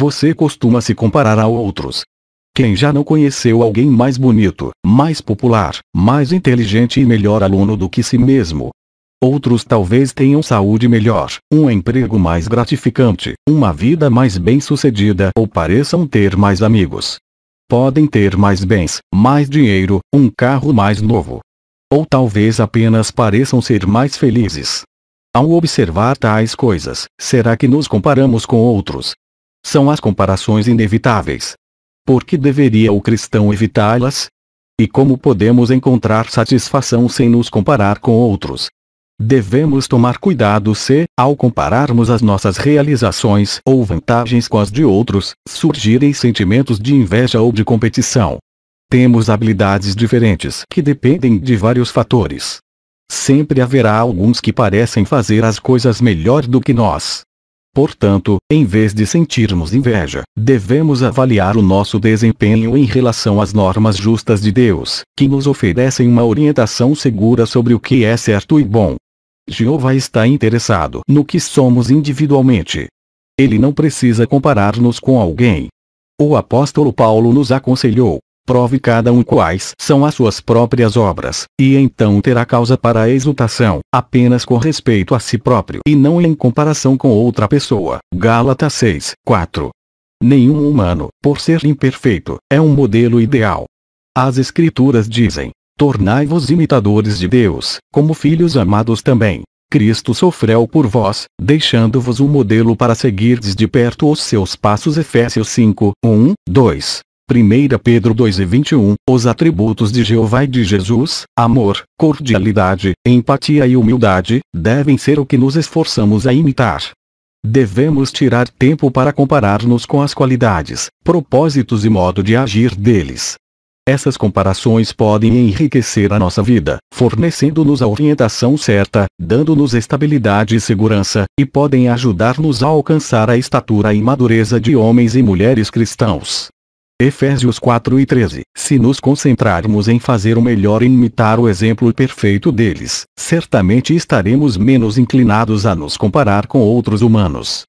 Você costuma se comparar a outros. Quem já não conheceu alguém mais bonito, mais popular, mais inteligente e melhor aluno do que si mesmo? Outros talvez tenham saúde melhor, um emprego mais gratificante, uma vida mais bem-sucedida ou pareçam ter mais amigos. Podem ter mais bens, mais dinheiro, um carro mais novo. Ou talvez apenas pareçam ser mais felizes. Ao observar tais coisas, será que nos comparamos com outros, são as comparações inevitáveis. Por que deveria o cristão evitá-las? E como podemos encontrar satisfação sem nos comparar com outros? Devemos tomar cuidado se, ao compararmos as nossas realizações ou vantagens com as de outros, surgirem sentimentos de inveja ou de competição. Temos habilidades diferentes que dependem de vários fatores. Sempre haverá alguns que parecem fazer as coisas melhor do que nós. Portanto, em vez de sentirmos inveja, devemos avaliar o nosso desempenho em relação às normas justas de Deus, que nos oferecem uma orientação segura sobre o que é certo e bom. Jeová está interessado no que somos individualmente. Ele não precisa comparar-nos com alguém. O apóstolo Paulo nos aconselhou: prove cada um quais são as suas próprias obras, e então terá causa para a exultação, apenas com respeito a si próprio e não em comparação com outra pessoa. Gálatas 6, 4. Nenhum humano, por ser imperfeito, é um modelo ideal. As Escrituras dizem, tornai-vos imitadores de Deus, como filhos amados também. Cristo sofreu por vós, deixando-vos um modelo para seguirdes de perto os seus passos Efésios 5, 1, 2. 1 Pedro 2 e 21, os atributos de Jeová e de Jesus, amor, cordialidade, empatia e humildade, devem ser o que nos esforçamos a imitar. Devemos tirar tempo para comparar-nos com as qualidades, propósitos e modo de agir deles. Essas comparações podem enriquecer a nossa vida, fornecendo-nos a orientação certa, dando-nos estabilidade e segurança, e podem ajudar-nos a alcançar a estatura e madureza de homens e mulheres cristãos. Efésios 4 e 13. Se nos concentrarmos em fazer o melhor e imitar o exemplo perfeito deles, certamente estaremos menos inclinados a nos comparar com outros humanos,